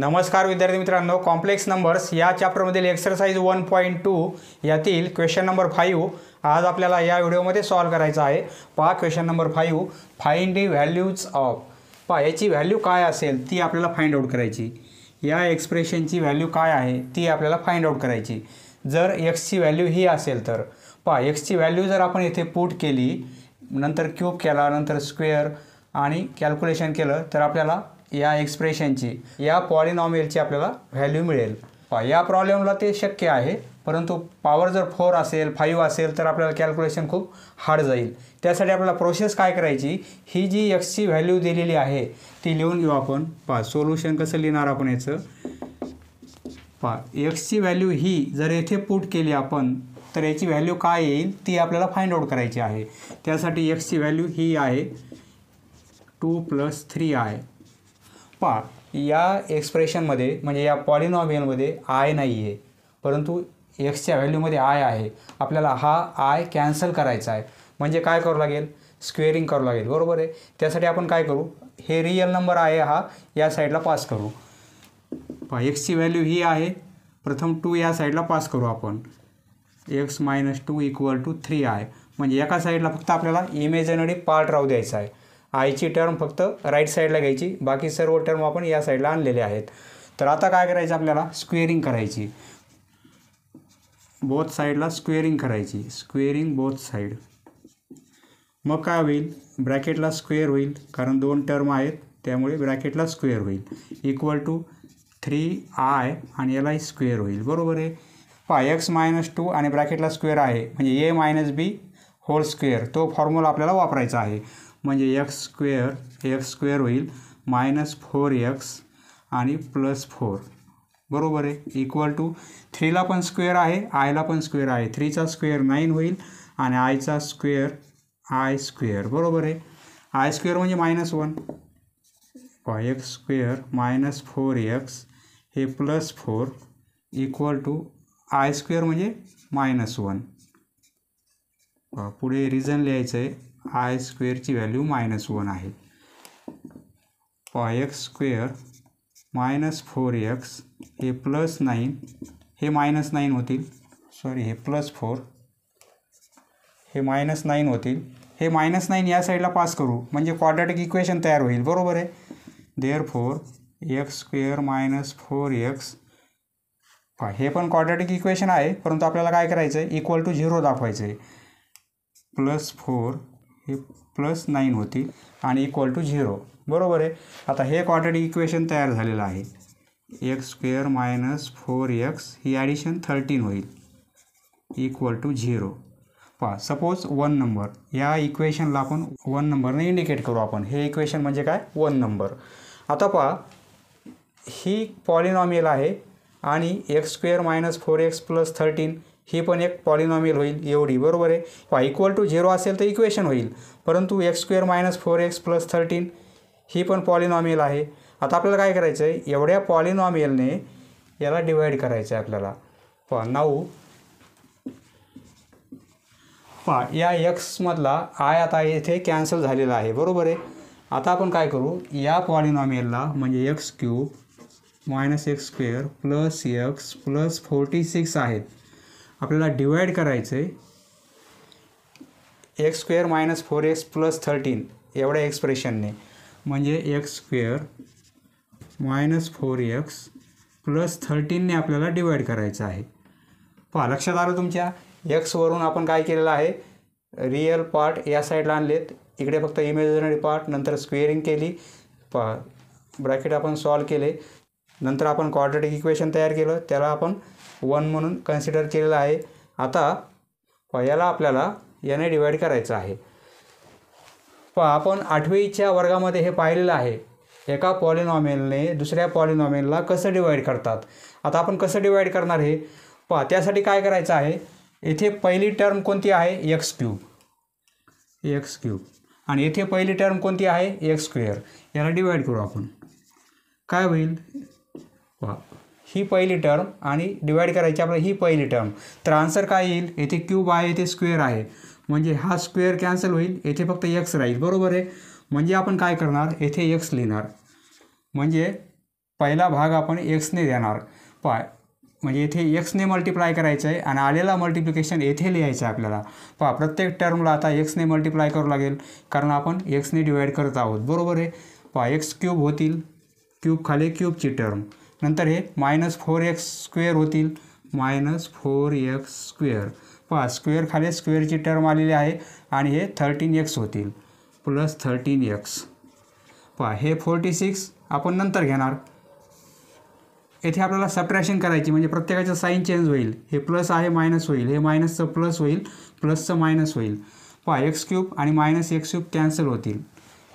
नमस्कार विद्यार्थी मित्रांनो कॉम्प्लेक्स नंबर्स या चॅप्टरमधील एक्सरसाइज वन पॉईंट टू यातील क्वेश्चन नंबर फाईव्ह आज आपल्याला या व्हिडिओमध्ये सॉल्व करायचा आहे पहा question number five find the values of पहा याची व्हॅल्यू काय असेल ती आपल्याला फाइंड आउट करायची या एक्सप्रेशनची व्हॅल्यू काय आहे ती आपल्याला फाइंड आउट करायची जर एक्सची व्हॅल्यू ही असेल तर पहा एक्सची व्हॅल्यू जर आपण इथे पुट केली नंतर क्यूब केला नंतर स्क्वेअर आणि कॅल्क्युलेशन केलं तर आपल्याला या एक्सप्रेशनची या पॉलिनॉमियलची आपल्याला व्हॅल्यू मिळेल या प्रॉब्लेमला ते शक्य आहे परंतु पॉवर जर फोर असेल फाईव्ह असेल तर आपल्याला कॅल्क्युलेशन खूप हार्ड जाईल त्यासाठी आपल्याला प्रोसेस काय करायची ही जी एक्सची व्हॅल्यू दिलेली आहे ती लिहून घेऊ आपण पहा सोल्युशन कसं लिहिणार आपण याचं पहा एक्सची व्हॅल्यू ही जर येथे पुट केली आपण तर याची व्हॅल्यू काय येईल ती आपल्याला फाइंड आउट करायची आहे त्यासाठी एक्सची व्हॅल्यू ही आहे टू प्लस थ्री आहे पहा या एक्सप्रेशनमध्ये म्हणजे या पॉलिनॉमियलमध्ये आय नाही आहे परंतु एक्सच्या व्हॅल्यूमध्ये आय आहे आपल्याला हा आय कॅन्सल करायचा आहे म्हणजे काय करू लागेल स्क्वेअरिंग करू लागेल बरोबर आहे त्यासाठी आपण काय करू हे रियल नंबर आहे हा या साईडला पास करू पहा एक्सची व्हॅल्यू ही आहे प्रथम टू या साईडला पास करू आपण X minus two equal to three I म्हणजे एका साईडला फक्त आपल्याला इमेजनरी पार्ट राहू द्यायचा आहे आयची टर्म फक्त राईट साईडला घ्यायची बाकी सर्व टर्म आपण या साईडला आणलेले आहेत तर आता काय करायचं आपल्याला स्क्वेअरिंग करायची बोथ साईडला स्क्वेअरिंग करायची स्क्वेअरिंग बोथ साईड मग काय होईल ब्रॅकेटला स्क्वेअर होईल कारण दोन टर्म आहेत त्यामुळे ब्रॅकेटला स्क्वेअर होईल इक्वल टू थ्री आय आणि यालाही स्क्वेअर होईल बरोबर आहे पहा एक्स मायनस टू आणि ब्रॅकेटला स्क्वेअर आहे म्हणजे A minus B whole square तो फॉर्म्युला आपल्याला वापरायचा आहे म्हणजे एक्स स्क्वेअर एक्स स्क्वेअर होईल मायनस फोर एक्स आणि प्लस फोर बरोबर आहे इक्वल टू थ्रीला पण स्क्वेअर आहे आयला पण स्क्वेअर आहे थ्रीचा स्क्वेअर नाईन होईल आणि आयचा स्क्वेअर आय स्क्वेअर बरोबर आहे आय स्क्वेअर म्हणजे minus one x square minus four x हे plus four equal to I square म्हणजे मायनस वन पुढे रिझन लिहायचं आहे आय स्क्वेअरची व्हॅल्यू मायनस वन आहे x square minus four x हे प्लस नाईन हे मायनस नाईन होतील सॉरी हे प्लस फोर हे मायनस नाईन होतील हे मायनस नाईन या साईडला पास करू म्हणजे क्वाड्रॅटिक इक्वेशन तयार होईल बरोबर आहे there four x square minus four x हे पण क्वाड्रॅटिक इक्वेशन आहे परंतु आपल्याला काय करायचं आहे इक्वल टू झिरो दाखवायचं आहे प्लस फोर हे प्लस नाईन होतील आणि इक्वल टू झिरो बरोबर आहे आता हे क्वाड्रेटिक इक्वेशन तयार झालेलं आहे x square minus four X ही ॲडिशन थर्टीन होईल इक्वल टू झिरो पहा सपोज वन नंबर या इक्वेशनला आपण वन नंबरने इंडिकेट करू आपण हे इक्वेशन म्हणजे काय वन नंबर आता पहा ही पॉलिनॉमियल आहे आणि x square minus four x plus thirteen ही पण एक पॉलिनॉमियल होईल एवढी बरोबर आहे वा इक्वल टू झिरो असेल तर इक्वेशन होईल परंतु X square minus four x plus thirteen ही पण पॉलिनॉमियल आहे आता आपल्याला काय करायचं आहे एवढ्या पॉलिनॉमियलने याला डिवाईड करायचं आहे आपल्याला प नऊ पहा या एक्समधला आय आता येथे कॅन्सल झालेला आहे बरोबर आहे आता आपण काय करू या पॉलिनॉमियलला म्हणजे x cube minus X square plus X plus forty six आहेत आपल्याला डिवाइड करायचं आहे x square minus four x plus thirteen एवढ्या एक्सप्रेशनने म्हणजे x square minus four x plus थर्टीनने आपल्याला डिवाईड करायचं आहे पहा लक्षात आलं तुमच्या एक्सवरून आपण काय केलेलं आहे रियल पार्ट या साईडला आणलेत इकडे फक्त इमेजनरी पार्ट नंतर स्क्वेअरिंग केली पहा ब्रॅकेट आपण सॉल्व केले नंतर आपण क्वाड्रेटिक इक्वेशन तयार केलं त्याला आपण वन म्हणून कन्सिडर केलेला आहे आता याला आपल्याला याने डिवाईड करायचं आहे प आपण आठवीच्या वर्गामध्ये हे पाहिलेलं आहे एका पॉलिनॉमेलने दुसऱ्या पॉलिनॉमेलला कसं डिवाईड करतात आता आपण कसं डिवाईड करणार हे पहा त्यासाठी काय करायचं आहे येथे पहिली टर्म कोणती आहे एक्स क्यूब एक्स क्यूब आणि येथे पहिली टर्म कोणती आहे एक्स स्क्वेअर याला डिवाईड करू आपण काय होईल वा ही पहिली टर्म आणि डिवाईड करायची आपल्याला ही पहिली टर्म तर आन्सर काय येईल येथे क्यूब आहे येथे स्क्वेअर आहे म्हणजे हा स्क्वेअर कॅन्सल होईल येथे फक्त एक्स राहील बरोबर आहे म्हणजे आपण काय करणार येथे एक्स लिहिणार म्हणजे पहिला भाग आपण एक्सने देणार पाय म्हणजे येथे एक्सने मल्टिप्लाय करायचं आहे आणि आलेला मल्टिप्लिकेशन येथे लिहायचं आहे आपल्याला पहा प्रत्येक टर्मला आता एक्सने मल्टिप्लाय करू लागेल कारण आपण एक्सने डिवाईड करत आहोत बरोबर आहे पहा एक्स क्यूब होतील क्यूब खाली क्यूबची टर्म नंतर हे मायनस फोर एक्स स्क्वेअर होतील मायनस फोर एक्स स्क्वेअर पहा स्क्वेअर खाली स्क्वेअरची टर्म आलेली आहे आणि हे थर्टीन एक्स होतील प्लस थर्टीन एक्स पहा हे फोर्टी सिक्स आपण नंतर घेणार येथे आपल्याला सप्रॅशन करायची म्हणजे प्रत्येकाचं साईन चेंज होईल हे प्लस आहे मायनस होईल हे मायनसचं प्लस होईल प्लसचं मायनस होईल पहा एक्स क्यूब आणि मायनस एक्स क्यूब कॅन्सल होतील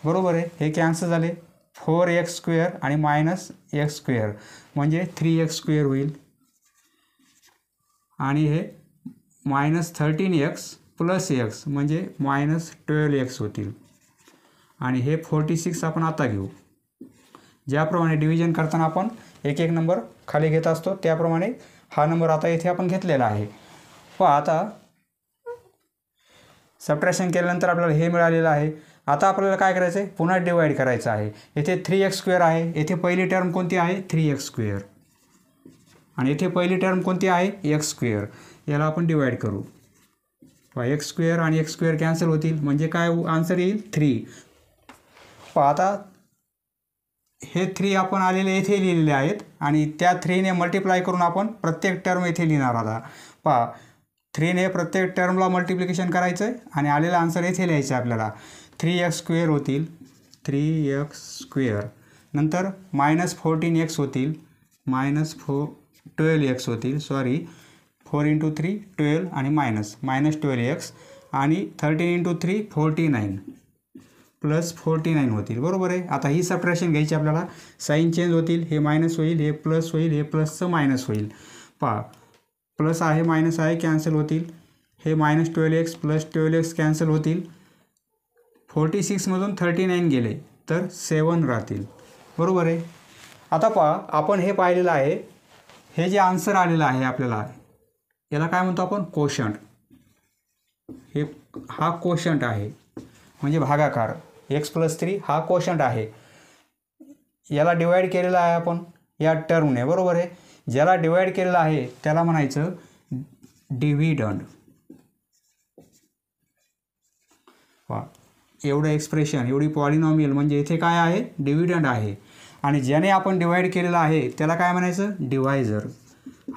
बरोबर आहे हे कॅन्सल झाले फोर एक्स स्क्वेअर आणि मायनस एक्स स्क्वेअर म्हणजे थ्री एक्स स्क्वेअर होईल आणि हे minus thirteen X plus X म्हणजे मायनस ट्वेल्व एक्स होतील आणि हे फोर्टी सिक्स आपण आता घेऊ ज्याप्रमाणे डिव्हिजन करताना आपण एक एक नंबर खाली घेत असतो त्याप्रमाणे हा नंबर आता येथे आपण घेतलेला आहे व आता सप्रेशन केल्यानंतर आपल्याला हे मिळालेलं आहे आता आपल्याला काय करायचं आहे पुन्हा डिवाईड करायचं आहे येथे थ्री एक्स स्क्वेअर आहे येथे पहिली टर्म कोणती आहे थ्री एक्स स्क्वेअर आणि येथे पहिली टर्म कोणती आहे एक्स स्क्वेअर याला आपण डिवाईड करू पहा एक्स स्क्वेअर आणि एक्स स्क्वेअर कॅन्सल होतील म्हणजे काय आन्सर येईल थ्री पहा आता हे थ्री आपण आलेले येथे लिहिलेले आहेत आणि त्या थ्रीने मल्टिप्लाय करून आपण प्रत्येक टर्म येथे लिहिणार आता पहा थ्रीने प्रत्येक टर्मला मल्टिप्लिकेशन करायचं आहे आणि आलेला आन्सर येथे लिहायचं आहे आपल्याला थ्री एक्स स्क्वेअर होतील थ्री एक्स स्क्वेअर नंतर मायनस फोर्टीन एक्स होतील मायनस फो ट्वेल्व एक्स होतील sorry four into three twelve आणि मायनस मायनस ट्वेल्व एक्स आणि thirteen into three forty nine plus forty nine होतील बरोबर आहे आता ही सप्रेशन घ्यायची आपल्याला साईन चेंज होतील हे मायनस होईल हे प्लस होईल हे प्लसचं मायनस होईल पा प्लस आहे मायनस आहे कॅन्सल होतील हे minus twelve X plus twelve X cancel होतील फोर्टी सिक्समधून थर्टी नाईन गेले तर सेवन राहतील बरोबर आहे आता पा आपण हे पाहिलेलं आहे हे जे आन्सर आलेलं आहे आपल्याला याला काय म्हणतो आपण कोशंट हे हा कोशंट आहे म्हणजे भागाकार एक्स प्लस थ्री हा कोशंट आहे याला डिवाईड केलेला आहे आपण या टर्मने बरोबर आहे ज्याला डिवाईड केलेला आहे त्याला म्हणायचं डिव्हिडंड वा एवढं एक्सप्रेशन एवढी पॉलिनॉमियल म्हणजे इथे काय आहे डिव्हिडंड आहे आणि ज्याने आपण डिवाईड केलेलं आहे त्याला काय म्हणायचं डिव्हायझर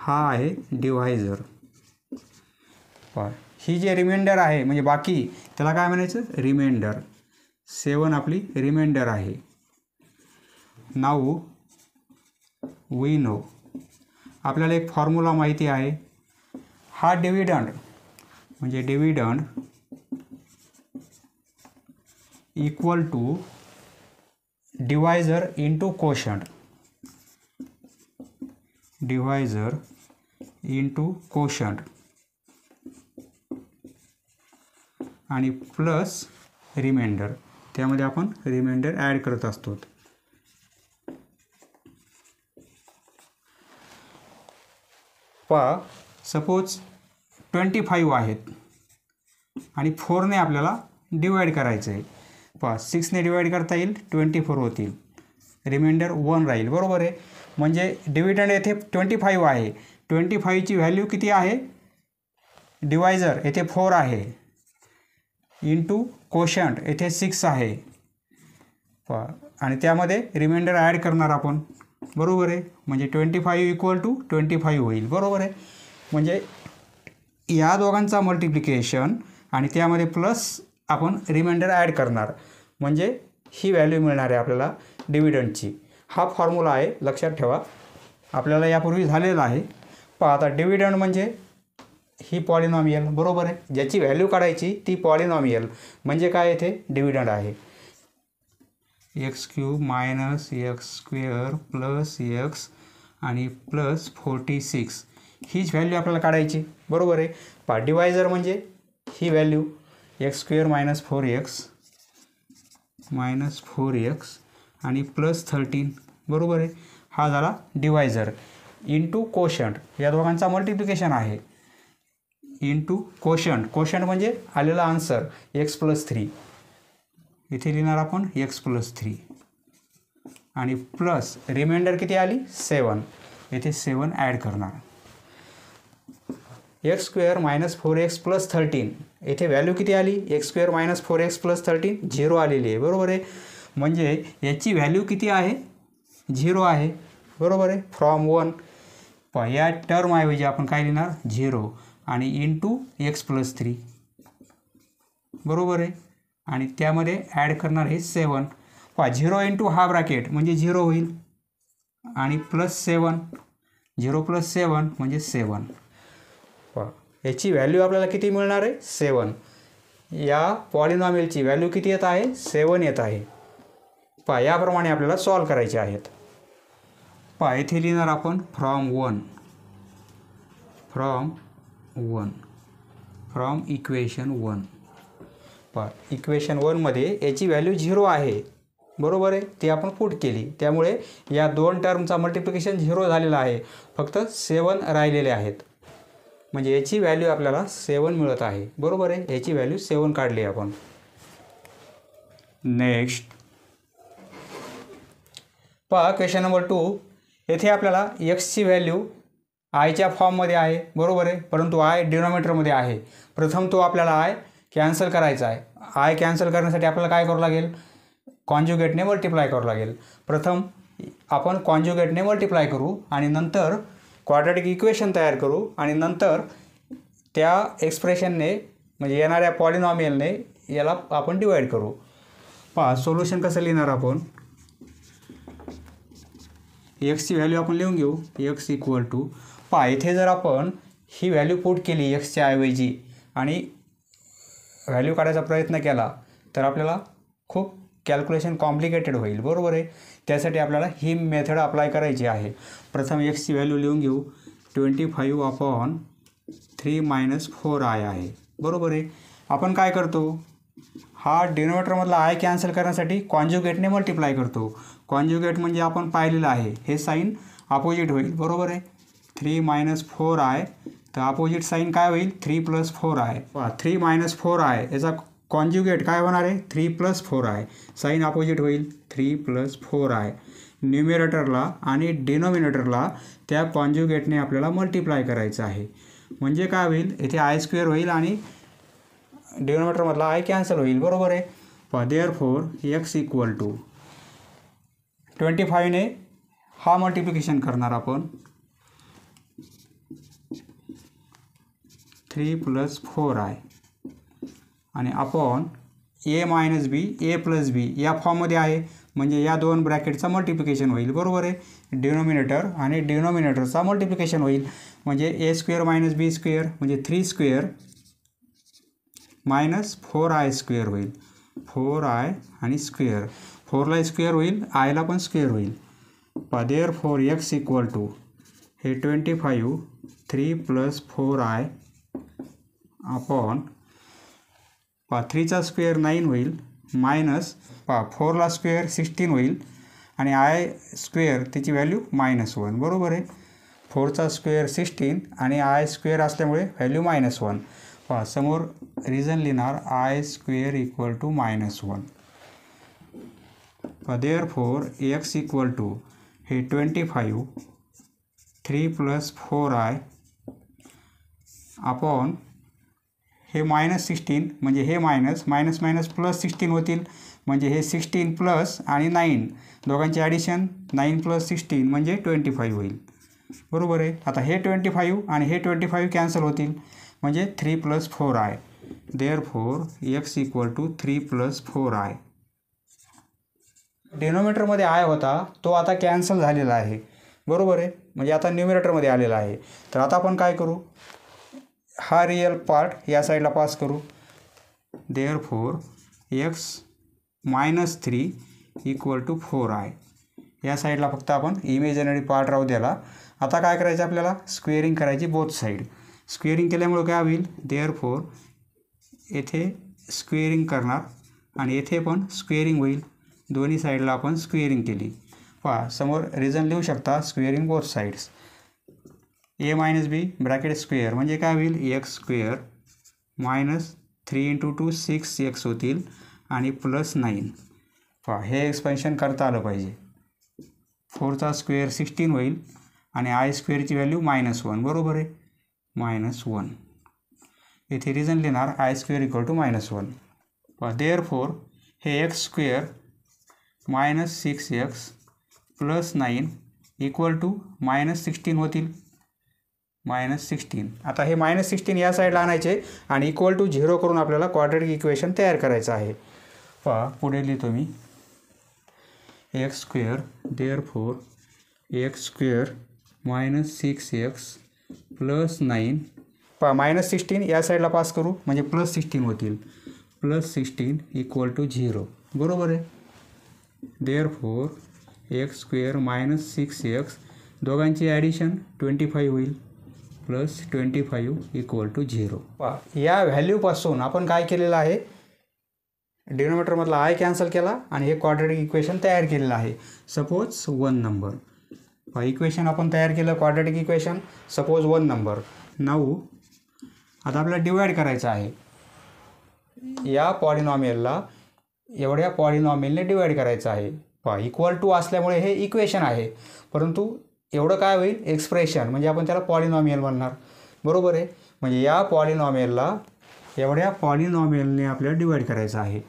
हा आहे डिव्हायझर ही जे रिमाइंडर आहे म्हणजे बाकी त्याला काय म्हणायचं रिमाइंडर सेवन आपली रिमाइंडर आहे नाऊ वी नो आपल्याला एक फॉर्म्युला माहिती आहे हा डिव्हिडंड म्हणजे dividend equal to divisor into quotient divisor to quotient आणि प्लस रिमाइंडर त्यामध्ये आपण रिमाइंडर ॲड करत असतो पा सपोज ट्वेंटी फाईव्ह आहेत आणि फोरने आपल्याला डिवाइड करायचं आहे पहा सिक्सने डिवाईड करता येईल ट्वेंटी फोर होतील रिमाइंडर वन राहील बरोबर आहे म्हणजे डिव्हिडंड येथे ट्वेंटी फाईव्ह आहे ट्वेंटी फाईव्हची व्हॅल्यू किती आहे डिवायझर येथे फोर आहे इंटू कोशंट येथे सिक्स आहे आणि त्यामध्ये रिमाइंडर ॲड करणार आपण बरोबर आहे म्हणजे twenty five equal to twenty five होईल बरोबर आहे म्हणजे या दोघांचा मल्टिप्लिकेशन आणि त्यामध्ये प्लस आपण रिमाइंडर ॲड करणार म्हणजे ही व्हॅल्यू मिळणार आहे आपल्याला डिव्हिडंडची हा फॉर्म्युला आहे लक्षात ठेवा आपल्याला यापूर्वी झालेला आहे पहा आता डिव्हिडंड म्हणजे ही पॉलिनॉमियल बरोबर आहे ज्याची व्हॅल्यू काढायची ती पॉलिनॉमियल म्हणजे काय येथे डिव्हिडंड आहे X cube minus X square plus X आणि प्लस फोर्टी सिक्स हीच व्हॅल्यू आपल्याला काढायची बरोबर आहे पा डिवायझर म्हणजे ही value x square minus four X minus four x आणि प्लस थर्टीन बरोबर आहे हा झाला डिवायझर इंटू कोशंट या दोघांचा मल्टिप्लिकेशन आहे इंटू कोशंट कोशंट म्हणजे आलेला आन्सर एक्स प्लस थ्री इथे लिहिणार आपण एक्स प्लस थ्री आणि प्लस रिमाइंडर किती आली सेवन येथे सेवन ॲड करणार x square minus four x plus thirteen येथे व्हॅल्यू किती आली X square minus four x plus thirteen zero आलेली आहे बरोबर आहे म्हणजे याची व्हॅल्यू किती आहे झिरो आहे बरोबर आहे फ्रॉम वन प या टर्मऐवजी आपण काय लिहिणार झिरो आणि into x plus three बरोबर आहे आणि त्यामध्ये ॲड करणार हे सेवन पहा झिरो इन टू हा ब्रॅकेट म्हणजे झिरो होईल आणि plus seven zero plus seven म्हणजे सेवन प याची व्हॅल्यू आपल्याला किती मिळणार आहे सेवन या पॉलिनॉमिलची व्हॅल्यू किती येत आहे सेवन येत आहे पहा याप्रमाणे आपल्याला सॉल्व करायचे आहेत पहा येथे लिहिणार आपण from one from one from equation one पा इक्वेशन वनमध्ये याची व्हॅल्यू झिरो आहे बरोबर आहे ती आपण पुट केली त्यामुळे या दोन टर्मचा मल्टिप्लिकेशन झिरो झालेला आहे फक्त सेवन राहिलेले आहेत म्हणजे याची व्हॅल्यू आपल्याला सेवन मिळत आहे बरोबर आहे याची व्हॅल्यू सेवन काढली आपण नेक्स्ट पहा क्वेश्चन नंबर टू येथे आपल्याला एक्सची व्हॅल्यू आयच्या फॉर्ममध्ये आहे बरोबर आहे परंतु आय डिनॉमिनेटरमध्ये आहे प्रथम तो आपल्याला आय कॅन्सल करायचा आहे आय कॅन्सल करण्यासाठी आपल्याला काय करावं लागेल कॉन्ज्युगेटने मल्टिप्लाय करावं लागेल प्रथम आपण कॉन्ज्युगेटने मल्टिप्लाय करू आणि नंतर क्वाड्रॅटिक इक्वेशन तयार करू आणि नंतर त्या एक्सप्रेशनने म्हणजे येणाऱ्या पॉलिनॉमियलने याला आपण डिवाईड करू पहा सोल्युशन कसं लिहिणार आपण एक्सची व्हॅल्यू आपण लिहून घेऊ एक्स इक्वल टू पहा इथे जर आपण ही व्हॅल्यू पुट केली एक्सच्या ऐवजी आणि व्हॅल्यू काढायचा प्रयत्न केला तर आपल्याला खूप कॅल्क्युलेशन कॉम्प्लिकेटेड होईल बरोबर आहे त्यासाठी आपल्याला ही मेथड अप्लाय करायची आहे प्रथम एक्सची व्हॅल्यू लिहून घेऊ twenty five upon three minus four I आहे बरोबर आहे आपण काय करतो हा डिनोवेटरमधला आय कॅन्सल करण्यासाठी कॉन्ज्युगेटने मल्टिप्लाय करतो कॉन्ज्युगेट म्हणजे आपण पाहिलेलं आहे हे साईन अपोजिट होईल बरोबर आहे थ्री मायनस फोर आय तर अपोजिट साईन काय होईल three plus four I three minus four I याचा कॉन्ज्युगेट काय होणार आहे थ्री प्लस फोर आहे साईन अपोजिट होईल थ्री प्लस फोर आहे न्युमिरेटरला आणि डिनोमिनेटरला त्या कॉन्ज्युगेटने आपल्याला मल्टिप्लाय करायचं आहे म्हणजे काय होईल इथे आय स्क्वेअर होईल आणि डिनोमिनेटरमधला आय कॅन्सल होईल बरोबर आहे प there four x equal to twenty फायने हा मल्टिप्लिकेशन करणार आपण थ्री प्लस फोर आहे आणि upon A minus B A plus B या फॉर्ममध्ये आहे म्हणजे या दोन ब्रॅकेटचा मल्टिप्लिकेशन होईल बरोबर आहे डिनॉमिनेटर आणि डिनॉमिनेटरचा मल्टिप्लिकेशन होईल म्हणजे A square minus B square म्हणजे three square minus four I square होईल फोर आय आणि स्क्वेअर फोरला स्क्वेअर होईल आयला पण स्क्वेअर होईल therefore x equal to हे twenty five three plus four I upon पहा थ्रीचा स्क्वेअर नाईन होईल मायनस पहा फोरला स्क्वेअर सिक्स्टीन होईल आणि आय स्क्वेअर त्याची व्हॅल्यू मायनस वन बरोबर आहे फोरचा स्क्वेअर सिक्स्टीन आणि आय स्क्वेअर असल्यामुळे व्हॅल्यू मायनस वन पहा समोर रिझन लिहिणार I square equal to minus one there four x equal to हे twenty five three plus four I upon हे मायनस सिक्स्टीन म्हणजे हे minus minus minus plus sixteen होतील म्हणजे हे सिक्स्टीन प्लस आणि नाईन दोघांचे ॲडिशन नाईन प्लस सिक्स्टीन म्हणजे ट्वेंटी फाईव्ह होईल बरोबर आहे आता हे ट्वेंटी फाईव्ह आणि हे ट्वेंटी फाईव्ह कॅन्सल होतील म्हणजे three plus four I there four x equal to three plus four I डेनोमीटरमध्ये आय होता तो आता कॅन्सल झालेला आहे बरोबर आहे म्हणजे आता न्यूमिरेटरमध्ये आलेला आहे तर आता आपण काय करू हा रियल पार्ट या साईडला पास करू there four X minus three equal to four आहे या साईडला फक्त आपण इमेजनरी पार्ट राहू द्याला आता काय करायचं आपल्याला स्क्वेअरिंग करायची बोथ साईड स्क्वेअरिंग केल्यामुळे काय होईल देअर फोर येथे स्क्वेअरिंग करणार आणि येथे पण स्क्वेअरिंग होईल दोन्ही साईडला आपण स्क्वेअरिंग केली पहा समोर रिझन लिहू शकता squaring both sides A minus B bracket square म्हणजे काय होईल x square minus three into two six x होतील आणि प्लस नाईन पहा हे एक्सपेन्शन करता आलं पाहिजे फोरचा स्क्वेअर सिक्स्टीन होईल आणि आय स्क्वेअरची व्हॅल्यू मायनस वन बरोबर आहे मायनस वन इथे रिझन लिहिणार I square equal to minus one प देअर फोर हे X square minus six x plus nine equal to minus sixteen होतील मायनस सिक्स्टीन आता हे मायनस सिक्स्टीन या साईडला आणायचे आणि इक्वल टू झिरो करून आपल्याला क्वाड्रेटिक इक्वेशन तयार करायचं आहे पहा पुढे लिहितो मी X square there four x square minus six x plus nine पहा मायनस सिक्स्टीन या साईडला पास करू म्हणजे प्लस सिक्स्टीन होतील plus sixteen equal to zero बरोबर आहे there four x square minus six X दोघांची ॲडिशन ट्वेंटी फाईव्ह होईल plus twenty five equal to zero या व्हॅल्यूपासून आपण काय केलेलं आहे डिनोमीटरमधला आय कॅन्सल केला आणि हे क्वाड्रेटिक इक्वेशन तयार केलेलं आहे सपोज वन नंबर इक्वेशन आपण तयार केलं quadratic equation suppose one number नऊ आता आपल्याला डिवाइड करायचं आहे या पॉडिनॉमेलला एवढ्या पॉडिनॉमेलने डिवाइड करायचं आहे पहा इक्वल टू असल्यामुळे हे इक्वेशन आहे परंतु एवढं काय होईल एक्सप्रेशन म्हणजे आपण त्याला पॉलिनॉमियल म्हणणार बरोबर आहे म्हणजे या पॉलिनॉमियलला एवढ्या पॉलिनॉमियलने आपल्याला डिवाईड करायचं आहे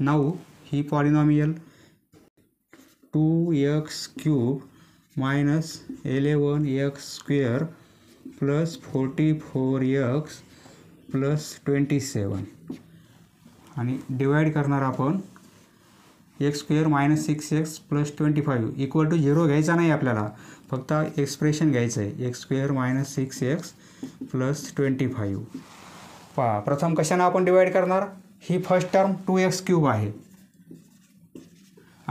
नऊ ही polynomial two x cube minus eleven x square plus forty four x plus twenty seven आणि डिवाईड करणार आपण X square minus six x plus twenty five equal to zero घ्यायचा नाही आपल्याला फक्त एक्सप्रेशन घ्यायचं आहे x square minus six x plus twenty five पहा प्रथम कशानं आपण डिवाईड करणार ही first term two x cube आहे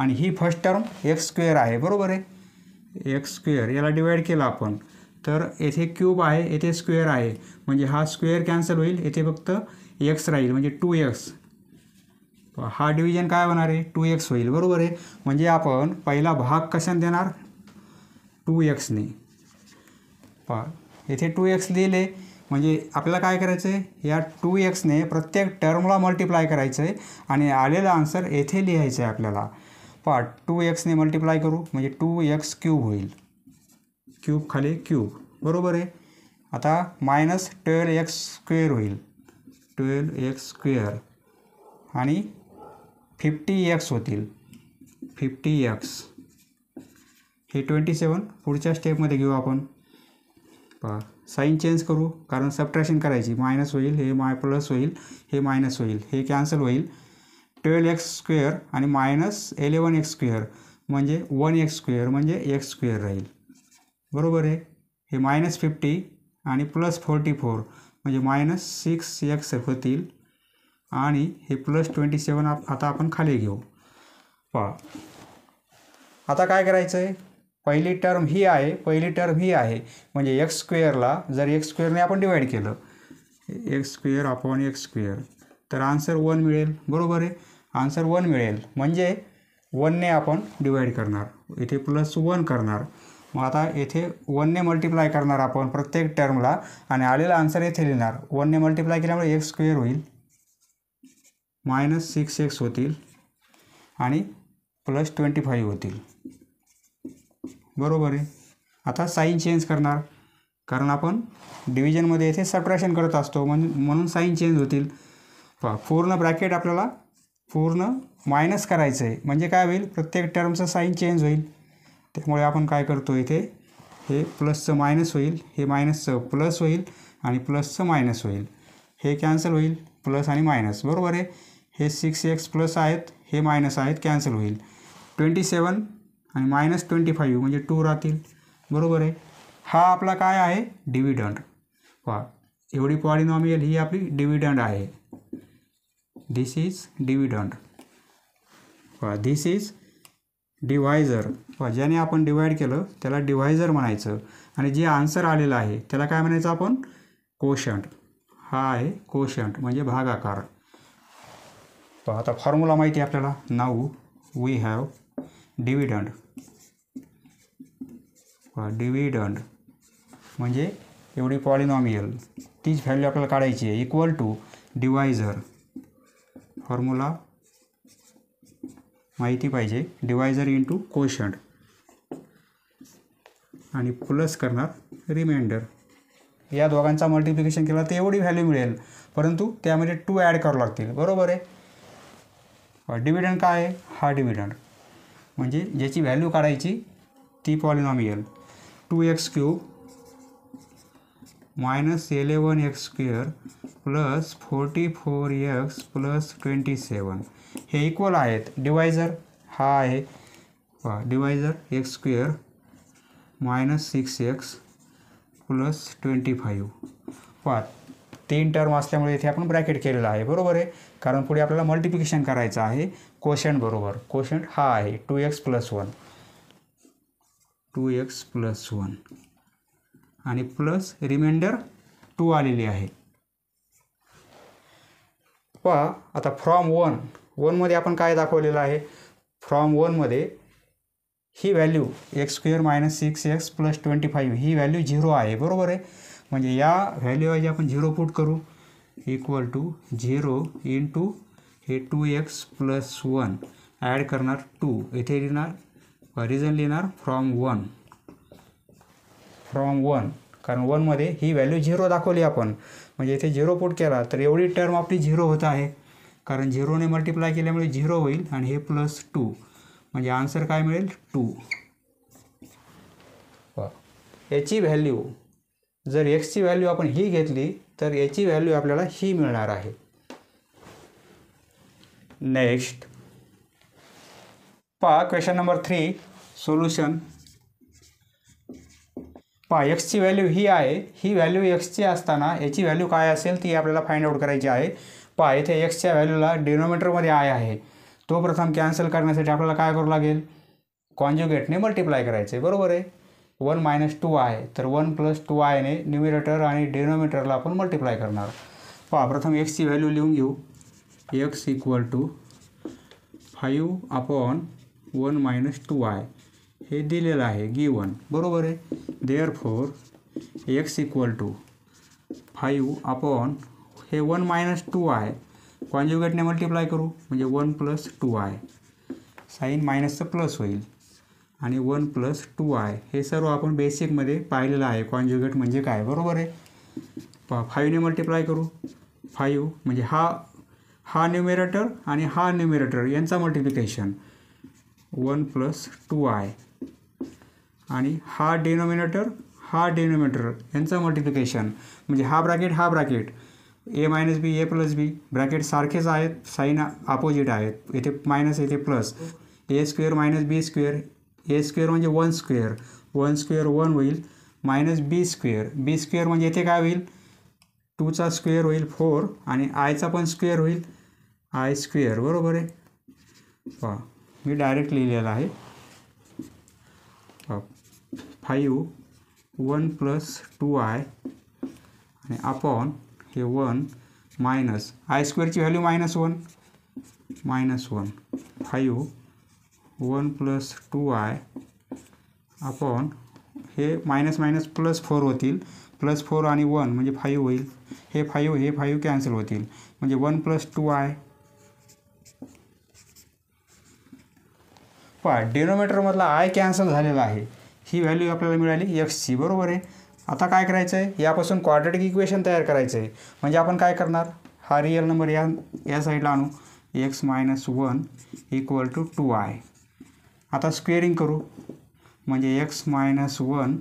आणि ही फर्स्ट टर्म एक्स स्क्वेअर आहे बरोबर आहे एक्स स्क्वेअर याला डिवाईड केला आपण तर येथे क्यूब आहे येथे स्क्वेअर आहे म्हणजे हा स्क्वेअर कॅन्सल होईल येथे फक्त एक्स राहील म्हणजे टू एक्स हा डिव्हिजन काय होणार आहे टू एक्स होईल बरोबर आहे म्हणजे आपण पहिला भाग कशाने देणार टू एक्सने पा येथे टू एक्स लिहिले म्हणजे आपल्याला काय करायचं आहे या टू एक्सने प्रत्येक टर्मला मल्टिप्लाय करायचं आहे आणि आलेला आन्सर येथे लिहायचं आहे आपल्याला पहा टू एक्सने मल्टिप्लाय करू म्हणजे टू एक्स क्यूब होईल क्यूब खाली क्यूब बरोबर आहे आता मायनस ट्वेल्व एक्स स्क्वेअर होईल ट्वेल्व एक्स स्क्वेअर आणि फिफ्टी एक्स होतील फिफ्टी एक्स हे ट्वेंटी सेवन पुढच्या स्टेपमध्ये घेऊ आपण पहा साईन चेंज करू कारण सबट्रॅक्शन करायची मायनस होईल हे माय प्लस होईल हे मायनस होईल हे कॅन्सल होईल ट्वेल्व एक्स स्क्वेअर आणि मायनस एलेवन एक्स स्क्वेअर म्हणजे वन एक्स स्क्वेअर म्हणजे एक्स स्क्वेअर राहील बरोबर आहे हे मायनस फिफ्टी आणि प्लस फोर्टी फोर म्हणजे मायनस सिक्स एक्स होतील आणि हे प्लस ट्वेंटी सेवन आप आता आपण खाली घेऊ पहा आता काय करायचं आहे पहिली टर्म ही आहे पहिली टर्म ही आहे म्हणजे एक्स स्क्वेअरला जर एक्स स्क्वेअरने आपण डिवाईड केलं x square upon x square तर आन्सर वन मिळेल बरोबर आहे आन्सर वन मिळेल म्हणजे वनने आपण डिवाईड करणार इथे प्लस वन करणार मग आता येथे वनने मल्टिप्लाय करणार आपण प्रत्येक टर्मला आणि आलेला आन्सर येथे लिहिणार वनने मल्टिप्लाय केल्यामुळे एक्स स्क्वेअर होईल मायनस सिक्स एक्स होतील आणि प्लस ट्वेंटी फाईव्ह होतील बरोबर आहे आता साईन चेंज करणार कारण आपण डिव्हिजनमध्ये येथे सप्रॅशन करत असतो म्हण म्हणून साईन चेंज होतील पहा पूर्ण ब्रॅकेट आपल्याला पूर्ण मायनस करायचं आहे म्हणजे काय होईल प्रत्येक टर्मचं साईन चेंज होईल त्यामुळे आपण काय करतो इथे हे प्लसचं मायनस होईल हे मायनसचं प्लस होईल आणि प्लसचं मायनस होईल हे कॅन्सल होईल प्लस आणि मायनस बरोबर आहे हे सिक्स एक्स प्लस आहेत हे मायनस आहेत कॅन्सल होईल ट्वेंटी सेवन आणि मायनस ट्वेंटी फाईव्ह म्हणजे टू राहतील बरोबर आहे हा आपला काय आहे डिव्हिडंड पहा एवढी पॉलिनॉमियल ही आपली डिव्हिडंड आहे धिस इज डिव्हिडंड पहा दिस इज डिव्हायझर पहा ज्याने आपण डिवाईड केलं त्याला डिव्हायझर म्हणायचं आणि जे आन्सर आलेलं आहे त्याला काय म्हणायचं आपण कोशंट हा आहे कोशंट म्हणजे भागाकार पहा आता फॉर्म्युला माहिती आहे आपल्याला now we have dividend dividend म्हणजे एवढी पॉलिनॉमियल तीच व्हॅल्यू आपल्याला काढायची आहे इक्वल टू डिवायझर फॉर्म्युला माहिती पाहिजे डिवायझर टू कोशंट आणि प्लस करणार रिमाइंडर या दोघांचा मल्टिप्लिकेशन केला तर एवढी व्हॅल्यू मिळेल परंतु त्यामध्ये टू ॲड करावं लागतील बरोबर आहे डिव्हिडंड काय आहे हा डिव्हिडंड म्हणजे ज्याची व्हॅल्यू काढायची ती polynomial two x cube minus eleven x square plus forty four x plus twenty seven हे इक्वल आहेत डिवायझर हा आहे divisor x square minus six x plus twenty five वा तीन टर्म असल्यामुळे इथे आपण ब्रॅकेट केलेला आहे बरोबर आहे कारण पुढे आपल्याला मल्टिप्लिकेशन करायचं आहे कोशंट बरोबर कोशंट हा आहे two x plus one two x plus one आणि प्लस रिमाइंडर टू आलेली आहे पहा आता फ्रॉम वन वनमध्ये आपण काय दाखवलेलं आहे फ्रॉम वनमध्ये ही value x square minus six x plus twenty five ही व्हॅल्यू झिरो आहे बरोबर आहे म्हणजे या व्हॅल्यूऐवजी आपण झिरो पुट करू equal to zero into हे two x plus one add करणार टू इथे लिहिणार रिझन लिहिणार फ्रॉम वन फ्रॉम वन कारण वनमध्ये ही व्हॅल्यू झिरो दाखवली आपण म्हणजे इथे झिरो पुट केला तर एवढी टर्म आपली झिरो होत आहे कारण झिरोने मल्टिप्लाय केल्यामुळे झिरो होईल आणि हे प्लस टू म्हणजे आन्सर काय मिळेल टू याची व्हॅल्यू जर एक्सची व्हॅल्यू आपण ही घेतली तर याची व्हॅल्यू आपल्याला ही मिळणार आहे नेक्स्ट पहा क्वेश्चन नंबर थ्री सोल्युशन पहा एक्सची व्हॅल्यू ही आहे ही व्हॅल्यू एक्सची असताना याची व्हॅल्यू काय असेल ती आपल्याला फाइंड आउट करायची आहे पहा इथे एक्सच्या व्हॅल्यूला डिनोमिनेटरमध्ये आय आहे तो प्रथम कॅन्सल करण्यासाठी आपल्याला काय करू लागेल कॉन्ज्युगेटने मल्टिप्लाय करायचे बरोबर आहे वन मायनस टू आहे तर वन प्लस टू आयने न्युमिरेटर आणि डेनोमिटरला आपण मल्टिप्लाय करणार पहा प्रथम एक्सची व्हॅल्यू लिहून घेऊ x equal to five upon one minus two i हे दिलेलं आहे गी वन बरोबर आहे there four x equal to five upon हे वन मायनस टू आहे कॉन्ज्युगेटने मल्टिप्लाय करू म्हणजे one plus two i sign मायनसचं प्लस होईल आणि वन प्लस टू आय हे सर्व आपण बेसिकमध्ये पाहिलेलं आहे कॉन्ज्युगेट म्हणजे काय बरोबर आहे पा फाईव्हने मल्टिप्लाय करू फाईव्ह म्हणजे हा हा न्युमेरेटर आणि हा न्युमिरेटर यांचा multiplication one plus two i आणि हा डिनोमिनेटर हा डिनोमिनेटर यांचा मल्टिप्लिकेशन म्हणजे हा ब्रॅकेट हा bracket a minus B A plus b bracket सारखेच आहेत साईन अपोजिट आहेत येथे मायनस येथे plus a square minus B square a square म्हणजे one square one square one होईल मायनस बी स्क्वेअर बी स्क्वेअर म्हणजे येथे काय होईल टूचा स्क्वेअर होईल फोर आणि आयचा पण स्क्वेअर होईल आय स्क्वेअर बरोबर आहे पहा मी डायरेक्ट लिहिलेला आहे five one plus two i आणि अपॉन हे वन मायनस आय स्क्वेअरची value minus one minus one five one plus two i upon हे मायनस मायनस प्लस फोर होतील प्लस फोर आणि वन म्हणजे फाईव्ह होईल हे फाईव्ह हे फाईव्ह कॅन्सल होतील म्हणजे वन प्लस टू आय पहा डेनोमीटरमधला आय कॅन्सल झालेला आहे ही व्हॅल्यू आपल्याला मिळाली सी बरोबर आहे आता काय करायचं आहे यापासून क्वाड्रेटिक इक्वेशन तयार करायचं आहे म्हणजे आपण काय करणार हा रिअल नंबर या या साईडला आणू x minus one equal to two i आता स्क्वेअरिंग करू म्हणजे x minus one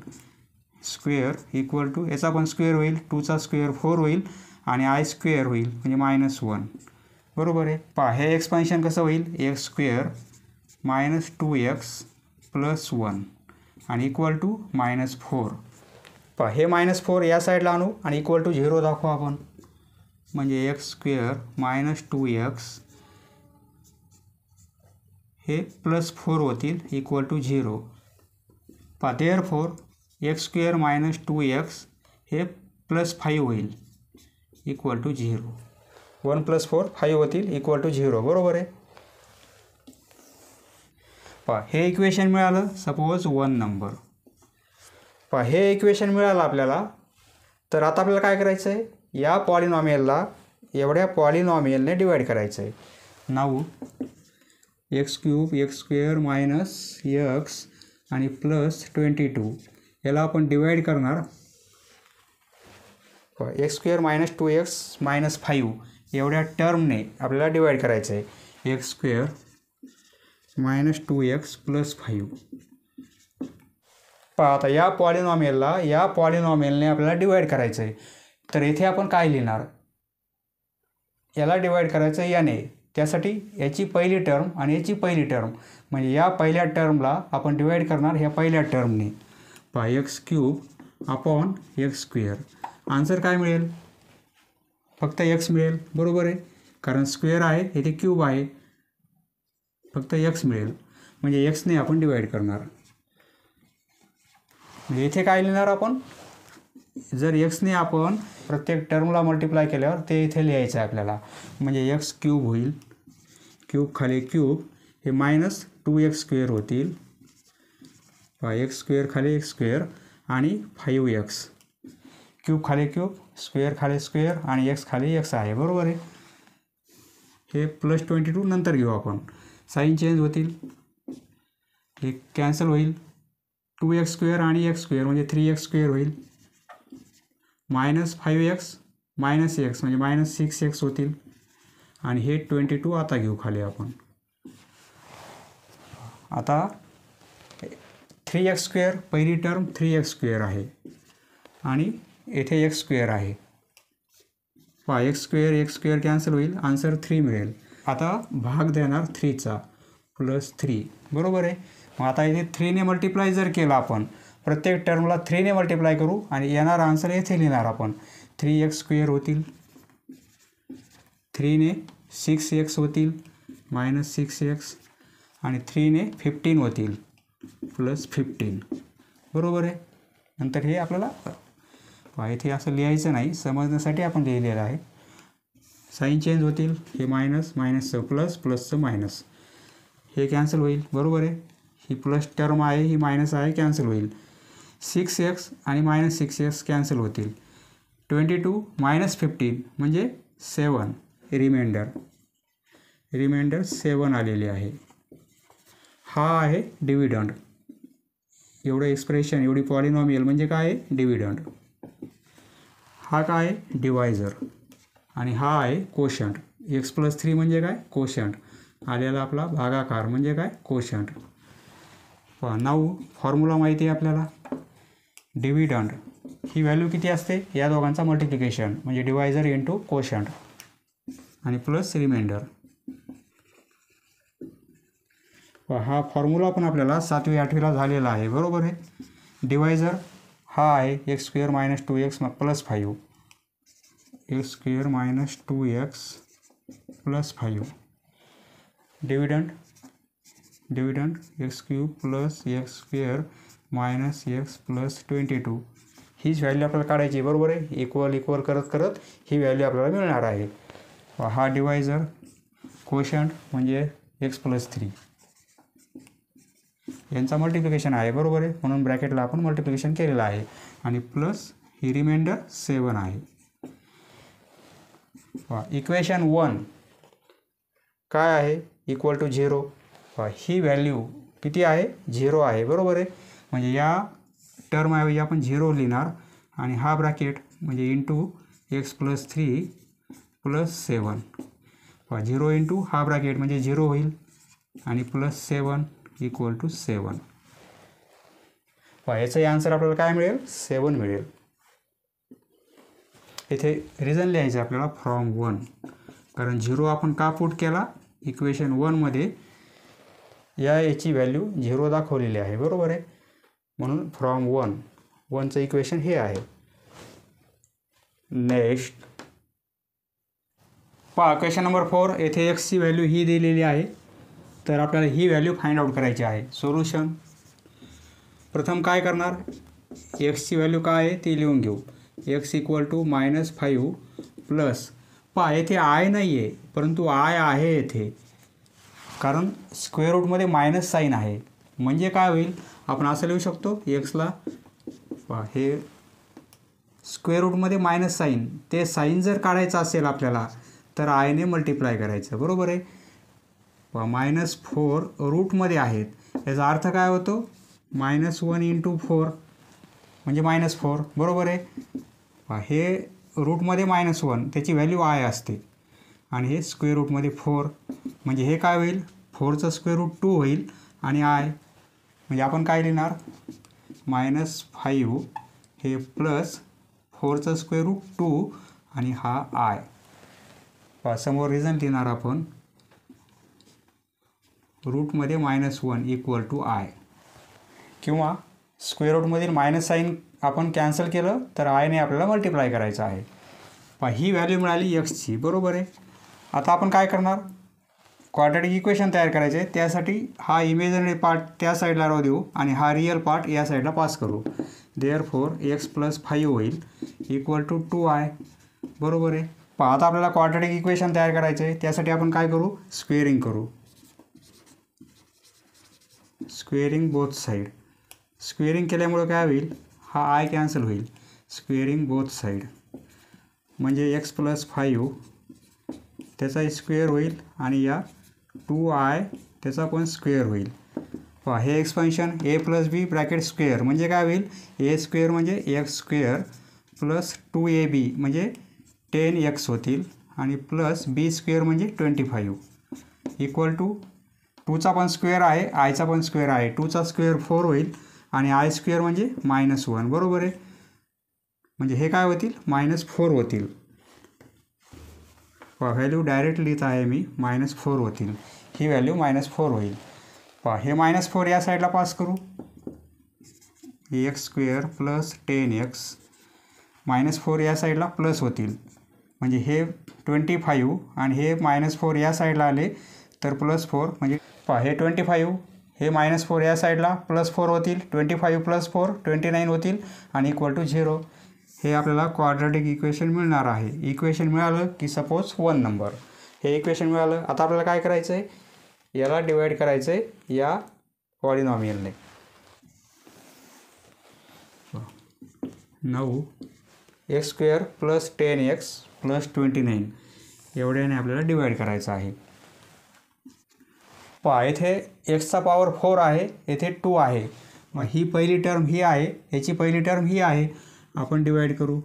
square equal to याचा पण स्क्वेअर होईल टूचा स्क्वेअर फोर होईल आणि आय स्क्वेअर होईल म्हणजे मायनस वन बरोबर आहे पहा हे एक्सपान्शन कसं होईल x square minus two x plus one आणि इक्वल टू मायनस फोर पहा हे मायनस फोर या साईडला आणू आणि इक्वल टू झिरो दाखवू आपण म्हणजे x square minus two x हे प्लस फोर होतील इक्वल टू झिरो पातेअर there four x square minus two x हे प्लस फाईव्ह होईल equal to zero one plus four five होतील इक्वल टू झिरो बरोबर आहे पहा हे इक्वेशन मिळालं सपोज वन नंबर पहा हे इक्वेशन मिळालं आपल्याला तर आता आपल्याला काय करायचं आहे या पॉलिनॉमियलला एवढ्या पॉलिनॉमियलने डिवाईड करायचं आहे नऊ x cube x square minus x आणि प्लस ट्वेंटी टू याला आपण डिवाईड करणार x square minus two x minus five एवढ्या टर्मने आपल्याला डिवाईड करायचं आहे x square minus two x plus five पहा आता या पॉलिनॉमेलला या पॉलिनॉमेलने आपल्याला डिवाईड करायचं आहे तर येथे आपण काय लिहिणार याला डिवाईड करायचं आहे याने त्यासाठी याची पहिली टर्म आणि याची पहिली टर्म म्हणजे या पहिल्या टर्मला आपण डिवाईड करणार ह्या पहिल्या टर्मने पहा x cube upon x square answer काय मिळेल फक्त एक्स मिळेल बरोबर आहे कारण स्क्वेअर आहे येथे क्यूब आहे फक्त एक्स मिळेल म्हणजे एक्सने आपण डिवाईड करणार म्हणजे येथे काय लिहिणार आपण जर एक्सने आपण प्रत्येक टर्मला मल्टिप्लाय केल्यावर ते इथे लिहायचं आहे आपल्याला म्हणजे एक्स क्यूब होईल क्यूब खाली क्यूब हे मायनस टू एक्स स्क्वेअर होतील एक्स स्क्वेअर खाली एक्स स्क्वेअर आणि फाईव्ह एक्स क्यूब खाली क्यूब स्क्वेअर खाली स्क्वेअर आणि एक्स खाली एक्स आहे बरोबर आहे हे प्लस ट्वेंटी टू नंतर घेऊ आपण साईन चेंज होतील हे कॅन्सल होईल टू एक्स स्क्वेअर आणि एक्स स्क्वेअर म्हणजे थ्री एक्स स्क्वेअर होईल minus five x minus x म्हणजे मायनस सिक्स एक्स होतील आणि हे ट्वेंटी टू आता घेऊ खाली आपण आता थ्री एक्स स्क्वेअर पहिली टर्म थ्री एक्स स्क्वेअर आहे आणि येथे एक्स स्क्वेअर आहे पहा x square x square cancel होईल आन्सर थ्री मिळेल आता भाग देणार थ्रीचा प्लस थ्री बरोबर आहे मग आता इथे थ्रीने मल्टिप्लाय जर केला आपण प्रत्येक टर्मला थ्रीने मल्टिप्लाय करू आणि येणार आन्सर येथे लिहिणार आपण थ्री एक्स स्क्वेअर होतील थ्रीने सिक्स एक्स होतील मायनस सिक्स एक्स आणि थ्रीने फिफ्टीन होतील प्लस फिफ्टीन बरोबर आहे नंतर हे आपल्याला इथे असं लिहायचं नाही समजण्यासाठी आपण लिहिलेलं आहे साईन चेंज होतील हे मायनस मायनसचं प्लस प्लसचं मायनस हे कॅन्सल होईल बरोबर आहे ही प्लस टर्म आहे ही मायनस आहे कॅन्सल होईल सिक्स एक्स आणि मायनस सिक्स एक्स कॅन्सल होतील ट्वेंटी टू मायनस फिफ्टीन म्हणजे सेवन रिमाइंडर रिमाइंडर सेवन आलेले आहे हा आहे डिविडंड एवढं एक्सप्रेशन एवढी पॉलिनॉमियल म्हणजे काय आहे डिविडंड हा काय आहे डिवायझर आणि हा आहे कोशंट एक्स प्लस थ्री म्हणजे काय कोशंट आलेला आपला भागाकार म्हणजे काय कोशंट नाऊ फॉर्म्युला माहिती आहे आपल्याला डिविडंड ही व्हॅल्यू किती असते या दोघांचा मल्टिप्लिकेशन म्हणजे डिवायझर इंटू कोशंट आणि प्लस रिमाइंडर हा फॉर्म्युला पण आपल्याला सातवी आठवीला झालेला आहे बरोबर आहे डिवायझर हा आहे x square minus two x plus five x square minus two x plus five dividend dividend x cube plus x square minus x plus twenty two हीच व्हॅल्यू आपल्याला काढायची बरोबर आहे इक्वल इक्वल करत करत ही व्हॅल्यू आपल्याला मिळणार आहे हा डिवायझर क्वेशंट म्हणजे एक्स प्लस थ्री यांचा मल्टिप्लिकेशन आहे बरोबर आहे म्हणून ब्रॅकेटला आपण मल्टिप्लिकेशन केलेलं आहे आणि प्लस ही रिमाइंडर सेवन आहे इक्वेशन वन काय आहे इक्वल टू झिरो ही व्हॅल्यू किती आहे झिरो आहे बरोबर आहे म्हणजे या टर्मऐवजी आपण झिरो लिहिणार आणि हा ब्रॅकेट म्हणजे two x plus three plus seven पहा झिरो इंटू हा ब्रॅकेट म्हणजे झिरो होईल आणि plus seven equal to seven पहा याचाही आन्सर आपल्याला काय मिळेल सेवन मिळेल इथे रिझन लिहायचं आपल्याला फ्रॉम वन कारण झिरो आपण का पुट केला इक्वेशन वनमध्ये या याची व्हॅल्यू झिरो दाखवलेली आहे बरोबर आहे म्हणून फ्रॉम वन वनचं इक्वेशन हे आहे नेक्स्ट पहा क्वेश्चन नंबर फोर येथे एक्सची व्हॅल्यू ही दिलेली आहे तर आपल्याला ही व्हॅल्यू फाइंड आउट करायची आहे सोल्युशन प्रथम काय करणार एक्सची व्हॅल्यू काय आहे ती लिहून घेऊ x equal to minus five plus पहा येथे आय नाही आहे परंतु आय आहे येथे कारण स्क्वेअर रूटमध्ये मायनस साईन आहे म्हणजे काय होईल आपण असं लिहू शकतो एक्सला पहा हे स्क्वेअर रूटमध्ये मायनस साईन ते साईन जर काढायचं असेल आपल्याला तर आयने मल्टिप्लाय करायचं बरोबर आहे मायनस फोर रूटमध्ये आहेत याचा अर्थ काय होतो मायनस वन इंटू फोर म्हणजे मायनस फोर बरोबर आहे हे रूटमध्ये मायनस वन त्याची व्हॅल्यू आय असते आणि हे स्क्वेअर रूटमध्ये फोर म्हणजे हे काय होईल फोरचं स्क्वेअर रूट टू होईल आणि आय म्हणजे आपण काय लिहिणार मायनस फाईव्ह हे प्लस फोरचं स्क्वेअर रूट टू आणि हा आय समोर रिझल्ट येणार आपण रूटमध्ये minus one equal to i किंवा स्क्वेअर रूटमधील मायनस साईन आपण कॅन्सल केलं तर आयने आपल्याला मल्टिप्लाय करायचं आहे पा ही व्हॅल्यू मिळाली एक्सची बरोबर आहे आता आपण काय करणार क्वाड्रेटिक इक्वेशन तयार करायचे आहे त्यासाठी हा इमेजनरी पार्ट त्या साईडला राहू देऊ आणि हा रिअल पार्ट या साईडला पास करू there four x plus five होईल इक्वल टू टू आय बरोबर आहे पण आता आपल्याला क्वाड्रेटिक इक्वेशन तयार करायचं आहे त्यासाठी आपण काय करू स्क्वेअरिंग करू स्क्वेअरिंग बोथ साईड स्क्वेअरिंग केल्यामुळं काय होईल हा आय कॅन्सल होईल स्क्वेअरिंग बोथ साईड म्हणजे एक्स प्लस फाईव्ह त्याचा स्क्वेअर होईल आणि या टू आय त्याचा पण स्क्वेअर होईल पहा हे expansion a plus b bracket square म्हणजे काय होईल ए स्क्वेअर म्हणजे x square plus two a b म्हणजे टेन एक्स होतील आणि प्लस बी स्क्वेअर म्हणजे ट्वेंटी फाईव्ह इक्वल टू टूचा पण स्क्वेअर आहे आयचा पण स्क्वेअर आहे टूचा स्क्वेअर फोर होईल आणि आय स्क्वेअर म्हणजे मायनस वन बरोबर आहे म्हणजे हे काय होतील मायनस फोर होतील पहा व्हॅल्यू डायरेक्ट लिहित आहे मी मायनस फोर होतील ही व्हॅल्यू मायनस फोर होईल पहा हे मायनस फोर या साईडला पास करू x square plus ten x minus four या साईडला प्लस होतील म्हणजे हे ट्वेंटी फाईव्ह आणि हे मायनस फोर या साईडला आले तर प्लस फोर म्हणजे पहा हे ट्वेंटी फाईव्ह हे मायनस फोर या साईडला प्लस फोर होतील twenty five plus four twenty nine होतील आणि इक्वल टू झिरो हे आपल्याला क्वाड्रेटिक इक्वेशन मिळणार आहे इक्वेशन मिळालं की सपोज वन नंबर हे इक्वेशन मिळालं आता आपल्याला काय करायचं आहे याला डिवाईड करायचं आहे या पॉलिनॉमियलने नऊ x square plus ten x plus twenty nine एवढ्याने आपल्याला डिवाइड करायचं आहे पहा येथे एक्सचा पॉवर फोर आहे येथे टू आहे मग ही पहिली टर्म ही आहे याची पहिली टर्म ही आहे आपण डिवाईड करू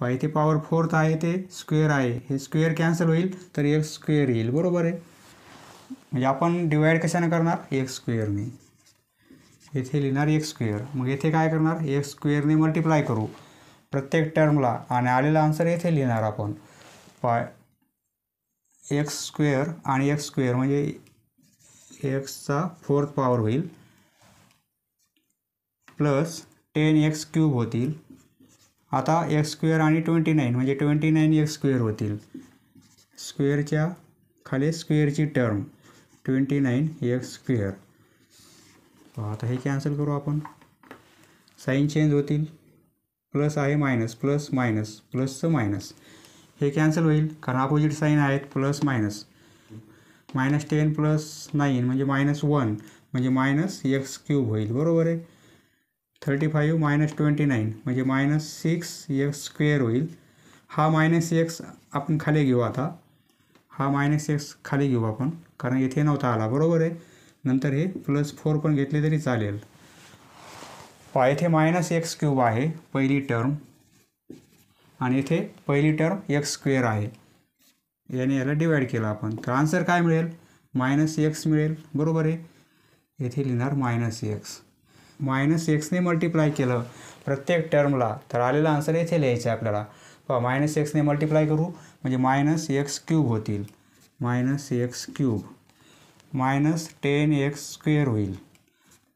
पहा इथे पॉवर फोर्थ आहे ते स्क्वेअर आहे हे स्क्वेअर कॅन्सल होईल तर एक स्क्वेअर येईल बरोबर आहे म्हणजे आपण डिवाईड कशाने करणार एक स्क्वेअरने येथे लिहिणार एक स्क्वेअर मग येथे काय करणार एक स्क्वेअरने मल्टिप्लाय करू प्रत्येक टर्मला आणि आलेला आन्सर येथे लिहिणार आपण पाय एक्स स्क्वेअर आणि एक्स स्क्वेअर म्हणजे एक्सचा फोर्थ पॉवर होईल प्लस टेन एक्स क्यूब होतील आता एक्स स्क्वेअर आणि ट्वेंटी नाईन म्हणजे ट्वेंटी नाईन एक्स स्क्वेअर होतील स्क्वेअरच्या खाली स्क्वेअरची term twenty nine x square आता हे कॅन्सल करू आपण साईन चेंज होतील प्लस आहे मायनस प्लस मायनस प्लसचं मायनस हे कॅन्सल होईल कारण अपोजिट साईन आहेत plus minus minus ten plus nine म्हणजे मायनस वन म्हणजे मायनस एक्स क्यूब होईल बरोबर आहे thirty five minus twenty nine म्हणजे मायनस सिक्स एक्स स्क्वेअर होईल हा मायनस एक्स आपण खाली घेऊ आता हा मायनस एक्स खाली घेऊ आपण कारण येथे नव्हता आला बरोबर आहे नंतर हे प्लस फोर पण घेतले तरी चालेल पहा येथे मायनस एक्स क्यूब आहे पहिली टर्म आणि येथे पहिली टर्म एक्स स्क्वेअर आहे याने याला डिवाईड केला आपण तर आन्सर काय मिळेल मायनस एक्स मिळेल बरोबर आहे येथे लिहिणार मायनस एक्स मायनस एक्सने मल्टिप्लाय केलं प्रत्येक टर्मला तर आलेला आन्सर येथे लिहायचं आहे आपल्याला पहा मायनस एक्सने मल्टिप्लाय करू म्हणजे मायनस एक्स क्यूब होतील minus x cube minus ten x square होईल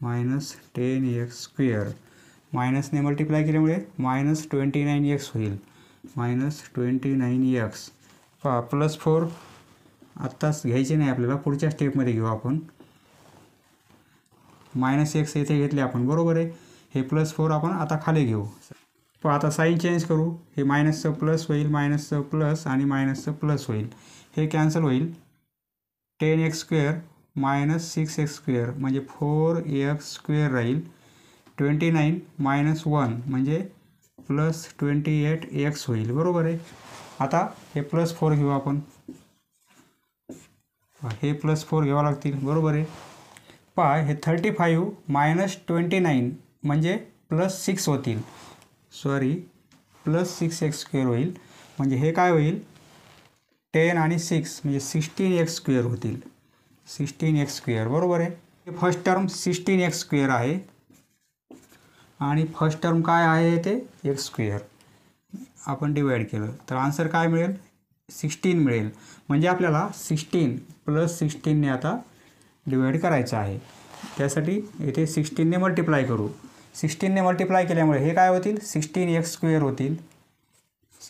मायनस टेन एक्स स्क्वेअर मायनसने मल्टिप्लाय केल्यामुळे मायनस ट्वेंटी नाईन एक्स होईल मायनस ट्वेंटी नाईन एक्स पहा प्लस फोर आत्ताच घ्यायचे नाही आपल्याला पुढच्या स्टेपमध्ये घेऊ आपण मायनस एक्स येथे घेतले आपण बरोबर आहे हे प्लस फोर आपण आता खाली घेऊ पण आता साईन चेंज करू हे मायनसचं प्लस होईल मायनसचं प्लस आणि मायनसचं प्लस होईल हे कॅन्सल होईल ten x square minus six x square म्हणजे फोर एक्स स्क्वेअर राहील ट्वेंटी नाईन मायनस वन म्हणजे प्लस ट्वेंटी एट एक्स होईल बरोबर आहे आता हे प्लस फोर घेऊ आपण हे प्लस फोर घ्यावं लागतील बरोबर आहे पहा हे thirty five minus twenty nine म्हणजे प्लस सिक्स होतील sorry plus six x square होईल म्हणजे हे काय होईल टेन आणि सिक्स म्हणजे सिक्स्टीन एक्स स्क्वेअर होतील सिक्स्टीन एक्स स्क्वेअर बरोबर आहे first term sixteen x square आहे आणि फर्स्ट टर्म काय आहे ते एक्स स्क्वेअर आपण डिवाईड केलं तर आन्सर काय मिळेल सिक्स्टीन मिळेल म्हणजे आपल्याला सिक्स्टीन प्लस सिक्स्टीनने आता डिवाईड करायचं आहे त्यासाठी येथे सिक्स्टीनने मल्टिप्लाय करू सिक्स्टीनने मल्टिप्लाय केल्यामुळे हे काय होतील सिक्स्टीन एक्स स्क्वेअर होतील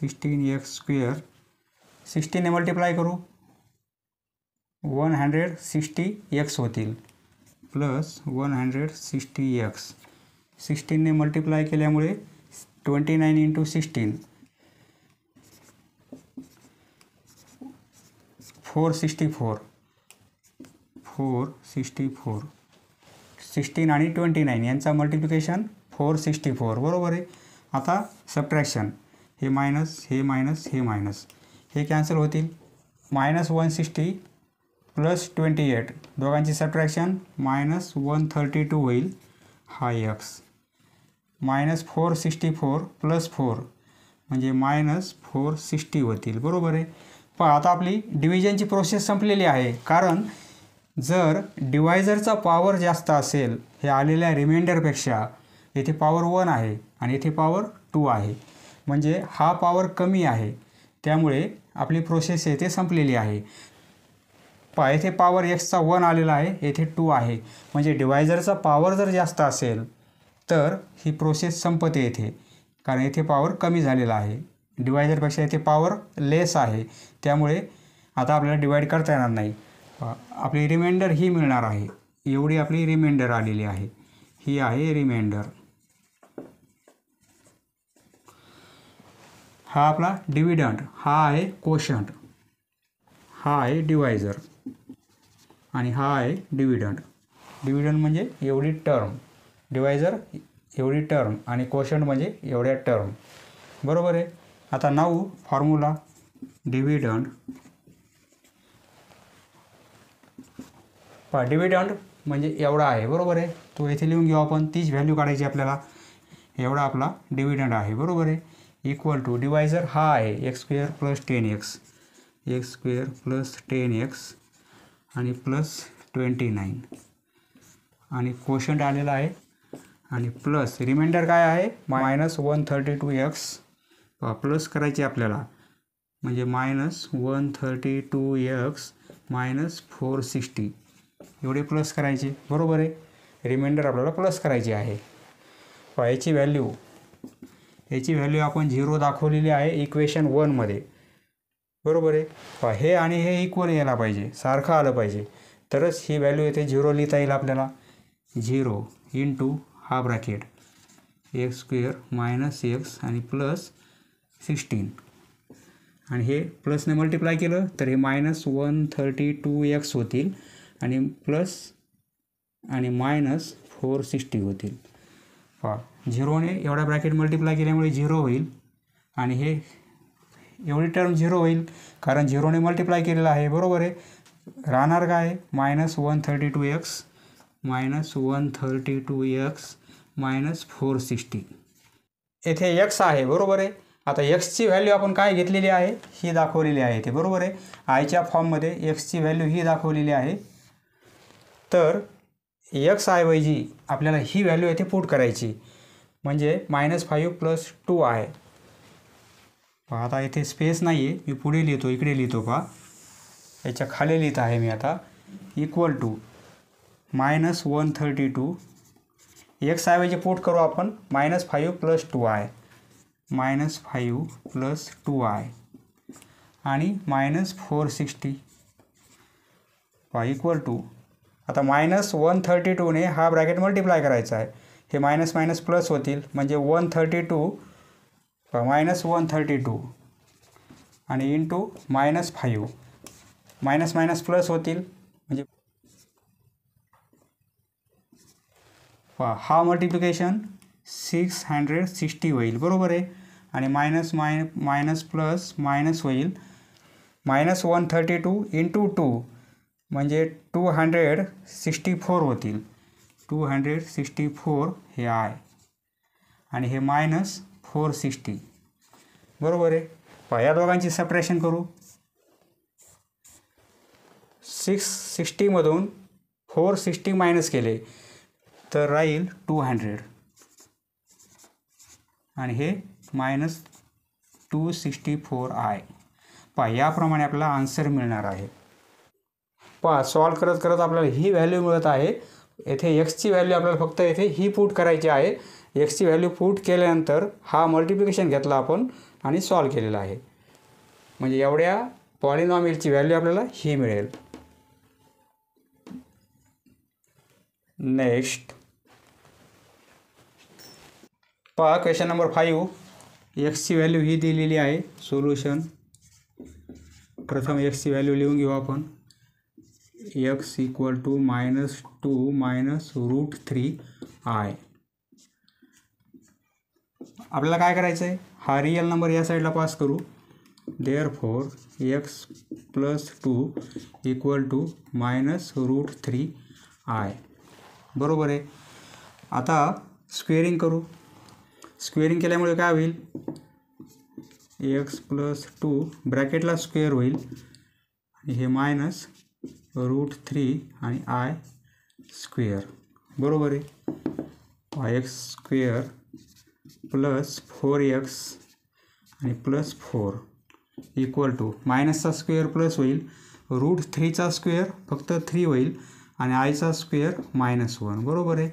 सिक्स्टीन एक्स स्क्वेअर सिक्स्टीनने मल्टिप्लाय करू वन हंड्रेड सिक्स्टी एक्स होतील plus one hundred sixty x सिक्स्टीनने मल्टिप्लाय केल्यामुळे twenty nine into sixteen four sixty four four sixty four sixteen आणि ट्वेंटी नाईन यांचा मल्टिप्लिकेशन फोर सिक्स्टी फोर बरोबर आहे आता सबट्रॅक्शन हे मायनस हे मायनस हे मायनस हे कॅन्सल होतील minus one sixty plus twenty eight दोघांची subtraction minus one thirty two होईल हा x minus four sixty four plus four म्हणजे मायनस फोर सिक्स्टी होतील बरोबर आहे पण आता आपली डिव्हिजनची प्रोसेस संपलेली आहे कारण जर डिवायझरचा पॉवर जास्त असेल हे आलेल्या रिमाइंडरपेक्षा येथे पॉवर वन आहे आणि येथे पॉवर टू आहे म्हणजे हा पॉवर कमी आहे त्यामुळे आपली प्रोसेस येथे संपलेली आहे पहा येथे पावर एक्सचा वन आलेला आहे येथे टू आहे म्हणजे डिवायझरचा पावर जर जास्त असेल तर ही प्रोसेस संपते येथे कारण येथे पावर कमी झालेला आहे डिवायझरपेक्षा येथे पावर लेस आहे त्यामुळे आता आपल्याला डिवाईड करता येणार नाही आपली रिमाइंडर ही मिळणार आहे एवढी आपली रिमाइंडर आलेली आहे ही आहे रिमाइंडर हा आपला डिव्हिडंट हा आहे कोशंट हा आहे डिवायझर आणि हा आहे डिव्हिडंड डिव्हिडंड म्हणजे एवढी टर्म डिवायझर एवढी टर्म आणि क्वशंट म्हणजे एवढ्या टर्म बरोबर आहे आता नऊ फॉर्म्युला डिव्हिडंड पहा डिव्हिडंड म्हणजे एवढा आहे बरोबर आहे तो येथे लिहून घेऊ आपण तीच व्हॅल्यू काढायची आपल्याला एवढा आपला डिव्हिडंड आहे बरोबर आहे इक्वल टू डिवायझर हा आहे x square plus ten x x square plus ten x आणि प्लस ट्वेंटी नाईन आणि कोशंट आलेला आहे आणि प्लस रिमाइंडर काय आहे minus one thirty two x plus करायची आपल्याला म्हणजे minus one thirty two x minus four sixty एवढे प्लस करायचे बरोबर आहे रिमाइंडर आपल्याला प्लस करायचे आहे याची व्हॅल्यू याची व्हॅल्यू आपण झिरो दाखवलेली आहे इक्वेशन वनमध्ये बरोबर आहे हे आणि हे इक्वल यायला पाहिजे सारखं आलं पाहिजे तरच ही व्हॅल्यू येते झिरो लिहिता येईल आपल्याला झिरो इन टू हा bracket x square minus x आणि प्लस सिक्स्टीन आणि हे प्लसने मल्टिप्लाय केलं तर हे minus one thirty two x होतील आणि प्लस आणि मायनस फोर सिक्स्टी होतील पहा झिरोने एवढा ब्रॅकेट मल्टिप्लाय केल्यामुळे झिरो होईल आणि हे एवढी टर्म झिरो होईल कारण झिरोने मल्टिप्लाय केलेला आहे बरोबर आहे राहणार काय minus one thirty two x minus one thirty two x minus four sixty येथे एक्स आहे बरोबर आहे आता एक्सची व्हॅल्यू आपण काय घेतलेली आहे ही दाखवलेली आहे ते बरोबर आहे आयच्या फॉर्ममध्ये एक्सची व्हॅल्यू ही दाखवलेली आहे तर एक्स आहे वैजी आपल्याला ही व्हॅल्यू येथे पुट करायची म्हणजे मायनस फाईव्ह प्लस टू आहे पहा आता इथे स्पेस नाही आहे मी पुढे लिहितो इकडे लिहितो पहा याच्या खाली लिहित आहे मी आता equal to minus one thirty two x ऐवजी पोट करू आपण minus five plus two i minus five plus two i आणि मायनस फोर सिक्स्टी पहा इक्वल टू आता मायनस वन थर्टी टूने हा ब्रॅकेट मल्टिप्लाय करायचा आहे हे मायनस मायनस प्लस होतील म्हणजे one thirty two minus one thirty two आणि into minus five minus minus plus होतील म्हणजे हा मल्टिप्लिकेशन सिक्स हंड्रेड सिक्स्टी होईल बरोबर आहे आणि minus my minus plus minus होईल minus one thirty two into two म्हणजे टू हंड्रेड सिक्स्टी फोर होतील टू हंड्रेड सिक्स्टी फोर हे आहे आणि हे मायनस फोर सिक्स्टी बरोबर आहे पहा या दोघांची सेपरेशन करू सिक्स सिक्स्टीमधून फोर सिक्स्टी मायनस केले तर राहील टू हंड्रेड आणि हे minus two sixty four i पहा याप्रमाणे आपल्याला आन्सर मिळणार आहे पहा सॉल्व करत करत आपल्याला ही व्हॅल्यू मिळत आहे येथे एक्सची व्हॅल्यू आपल्याला फक्त येथे ही पुट करायची आहे एक्सची व्हॅल्यू फूट केल्यानंतर हा मल्टिप्लिकेशन घेतला आपण आणि सॉल्व केलेला आहे म्हणजे एवढ्या पॉलिनॉमिलची व्हॅल्यू आपल्याला ही मिळेल नेक्स्ट पहा क्वेश्चन नंबर फाईव्ह एक्सची व्हॅल्यू ही दिलेली आहे सोल्युशन प्रथम एक्सची व्हॅल्यू लिहून घेऊ आपण x equal to minus two minus root three i आपल्याला काय करायचं आहे हा रियल नंबर या साईडला पास करू there four x plus two equal to minus root three i बरोबर आहे आता स्क्वेअरिंग करू स्क्वेअरिंग केल्यामुळे काय होईल एक्स प्लस टू ब्रॅकेटला स्क्वेअर होईल हे मायनस रूट थ्री आणि आय स्क्वेअर बरोबर आहे x square plus four x आणि प्लस फोर इक्वल टू मायनसचा स्क्वेअर प्लस होईल रूट थ्रीचा स्क्वेअर फक्त थ्री होईल आणि आयचा स्क्वेअर मायनस वन बरोबर आहे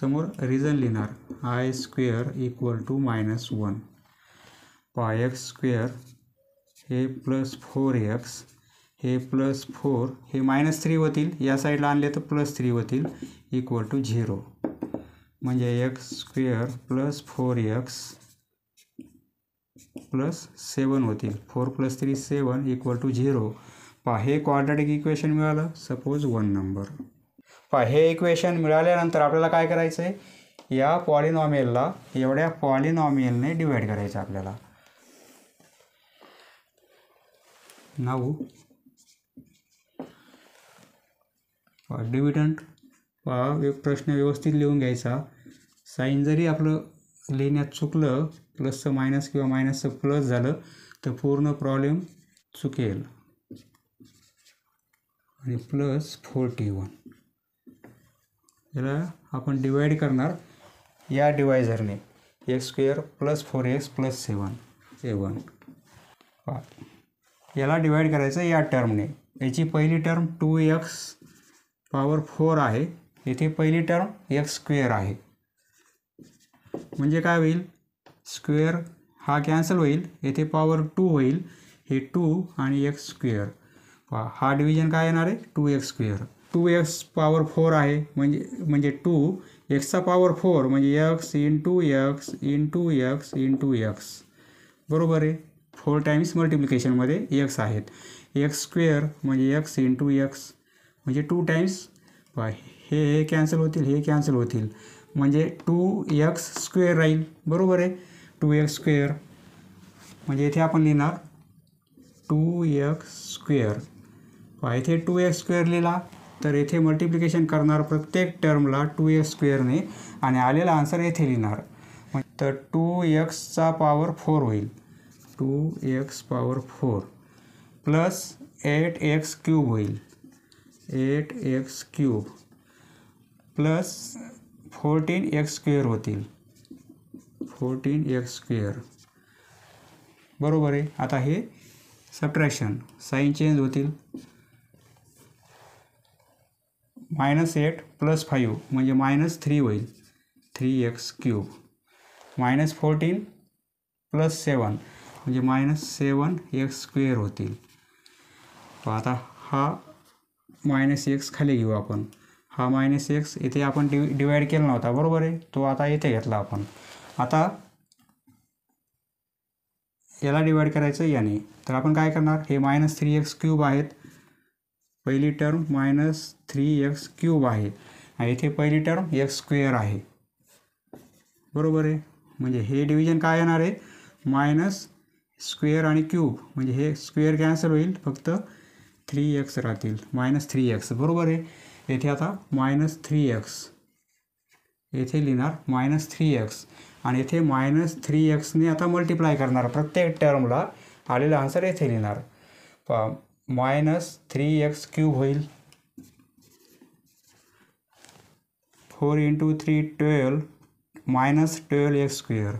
समोर रिझन लिहिणार I square equal to minus one पाय एक्स स्क्वेअर हे प्लस फोर एक्स हे प्लस फोर हे मायनस थ्री होतील या साईडला आणले तर प्लस थ्री होतील इक्वल टू झिरो म्हणजे x square plus four x plus seven होतील four plus three seven equal to zero पा हे क्वाड्रॅटिक इक्वेशन मिळालं सपोज वन नंबर पा हे इक्वेशन मिळाल्यानंतर आपल्याला काय करायचं आहे या पॉलिनॉमियलला एवढ्या पॉलिनॉमियलने डिवाइड करायचं आपल्याला नाऊ डिविडंट पा एक प्रश्न व्यवस्थित लिहून घ्यायचा साईन जरी आपलं लिहिण्यात चुकलं प्लसचं मायनस किंवा मायनसचं प्लस झालं तर पूर्ण प्रॉब्लेम चुकेल आणि प्लस फोर्टी वन याला आपण डिवाईड करणार या डिवायझरने x square plus four x plus seven seven पाच याला डिवाईड करायचं या टर्मने याची पहिली term two x power four आहे येथे पहिली टर्म एक्स स्क्वेअर आहे म्हणजे काय होईल स्क्वेअर हा कॅन्सल होईल येथे पॉवर टू होईल हे टू आणि एक्स स्क्वेअर हा डिव्हिजन काय येणार आहे two x square two x power four आहे म्हणजे म्हणजे टू एक्सचा पॉवर फोर म्हणजे x into x into x into x बरोबर आहे फोर टाईम्स मल्टिप्लिकेशनमध्ये एक्स आहेत एक्स स्क्वेअर म्हणजे एक्स इन टू एक्स म्हणजे टू टाईम्स हे हे कॅन्सल होतील हे कॅन्सल होतील म्हणजे टू एक्स स्क्वेअर राहील बरोबर आहे टू एक्स स्क्वेअर म्हणजे इथे आपण लिहिणार टू एक्स स्क्वेअर पहा इथे टू एक्स स्क्वेअर लिहिला तर येथे मल्टिप्लिकेशन करणार प्रत्येक टर्मला टू एक्स स्क्वेअरने आणि आलेला आन्सर येथे लिहिणार तर टू एक्सचा पॉवर फोर होईल two x power four plus eight x cube होईल eight x cube plus fourteen x square होतील फोर्टीन एक्स स्क्वेअर बरोबर आहे आता हे सप्ट्रॅक्शन साईन चेंज होतील मायनस एट प्लस फाईव्ह म्हणजे मायनस थ्री होईल three x cube minus fourteen plus seven म्हणजे मायनस सेवन एक्स स्क्वेअर होतील आता हा मायनस एक्स खाली घेऊ आपण हा मायनस एक्स इथे आपण डि डिवाईड केला नव्हता बरोबर आहे तो आता इथे घेतला आपण आता याला डिवाईड करायचं याने तर आपण काय करणार हे मायनस थ्री एक्स क्यूब आहेत पहिली term minus three x cube आहे आणि इथे पहिली टर्म एक्स स्क्वेअर आहे बरोबर आहे म्हणजे हे डिव्हिजन काय येणार आहे मायनस स्क्वेअर आणि क्यूब म्हणजे हे स्क्वेअर कॅन्सल होईल फक्त थ्री एक्स राहतील मायनस थ्री एक्स बरोबर आहे येथे आता मायनस थ्री एक्स येथे लिहिणार मायनस थ्री एक्स आणि येथे मायनस थ्री एक्सने आता मल्टिप्लाय करणार प्रत्येक टर्मला आलेला आन्सर येथे लिहिणार प मायनस थ्री एक्स क्यूब होईल four into three twelve minus twelve x square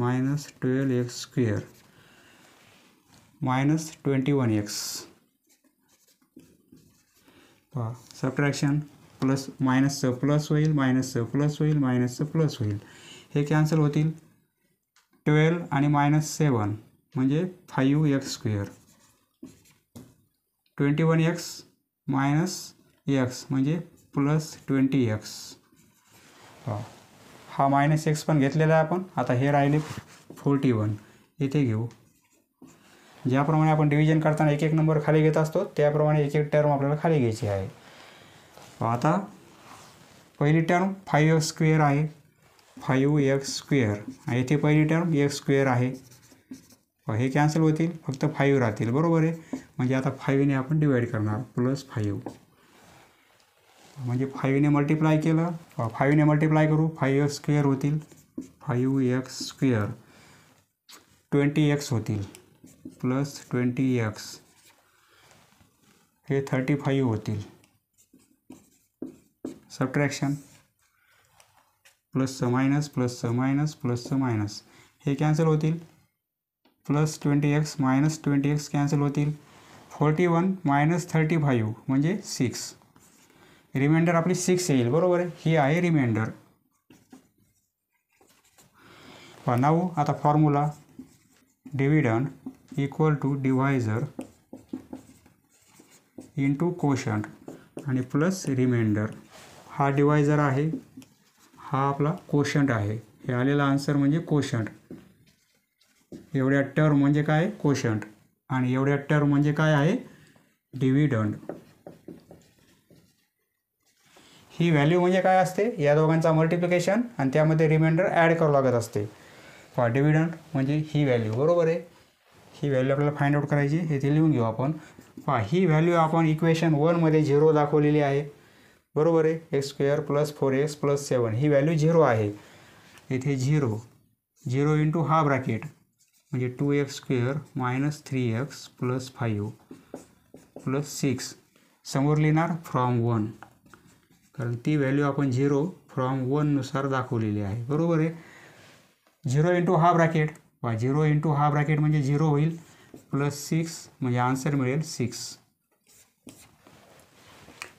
minus twelve x square minus twenty one x पहा सबट्रॅक्शन प्लस मायनसचं प्लस होईल मायनसचं प्लस होईल मायनसचं प्लस होईल हे कॅन्सल होतील ट्वेल्व आणि मायनस सेवन म्हणजे five x square twenty one x minus x म्हणजे प्लस ट्वेंटी एक्स हा मायनस एक्स पण घेतलेला आहे आपण आता हे राहिले फोर्टी वन इथे घेऊ ज्याप्रमाणे आपण डिव्हिजन करताना एक एक नंबर खाली घेत असतो त्याप्रमाणे एक एक टर्म आपल्याला खाली घ्यायची आहे आता पहिली टर्म फाईव्ह एक्स स्क्वेअर आहे फाईव्ह एक्स स्क्वेअर येथे पहिली टर्म एक्स स्क्वेअर आहे हे कॅन्सल होतील फक्त फाईव्ह राहतील बरोबर आहे म्हणजे आता फाईव्हने आपण डिवाईड करणार प्लस फाईव्ह म्हणजे फाईव्हने मल्टिप्लाय केलं फाईव्हने मल्टिप्लाय करू फाईव्ह एक्स स्क्वेअर होतील five x square twenty x होतील प्लस ट्वेंटी एक्स हे थर्टी फाईव्ह होतील सबट्रॅक्शन प्लसचं मायनस प्लसचं मायनस स मायनस हे कॅन्सल होतील plus twenty x minus twenty x cancel होतील forty one minus thirty five म्हणजे सिक्स रिमाइंडर आपली सिक्स येईल बरोबर आहे ही आहे रिमाइंडर नाऊ आता formula dividend equal to divisor into quotient आणि प्लस रिमाइंडर हा डिवायजर आहे हा आपला कोशंट आहे हे आलेला आन्सर म्हणजे कोशंट एवढ्या टर्म म्हणजे काय कोशंट आणि एवढ्या टर्म म्हणजे काय आहे डिव्हिडंड ही व्हॅल्यू म्हणजे काय असते या दोघांचा मल्टिप्लिकेशन आणि त्यामध्ये रिमाइंडर ॲड करावं लागत असते पहा डिव्हिडंड म्हणजे ही व्हॅल्यू बरोबर आहे ही व्हॅल्यू आपल्याला फाइंड आउट करायची येथे लिहून घेऊ आपण पहा ही व्हॅल्यू आपण इक्वेशन वनमध्ये झिरो दाखवलेली आहे बरोबर आहे x square plus four x plus seven ही व्हॅल्यू झिरो आहे येथे झिरो झिरो इंटू हा ब्रॅकेट म्हणजे two x square minus three x plus five plus six समोर लिहिणार फ्रॉम वन कारण ती व्हॅल्यू आपण झिरो फ्रॉम वननुसार दाखवलेली आहे बरोबर आहे झिरो इंटू हा ब्रॅकेट वा झिरो इंटू हा ब्रॅकेट म्हणजे झिरो होईल प्लस सिक्स म्हणजे आन्सर मिळेल सिक्स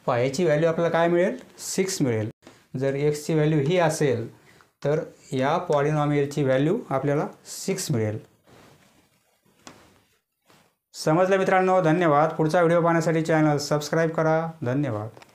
पहा व्हॅल्यू आपल्याला काय मिळेल सिक्स मिळेल जर एक्सची व्हॅल्यू ही असेल तर या पॉलिनॉमियलची व्हॅल्यू आपल्याला सिक्स मिळेल समजलं मित्रांनो धन्यवाद पुढचा व्हिडिओ पाहण्यासाठी चॅनल सबस्क्राईब करा धन्यवाद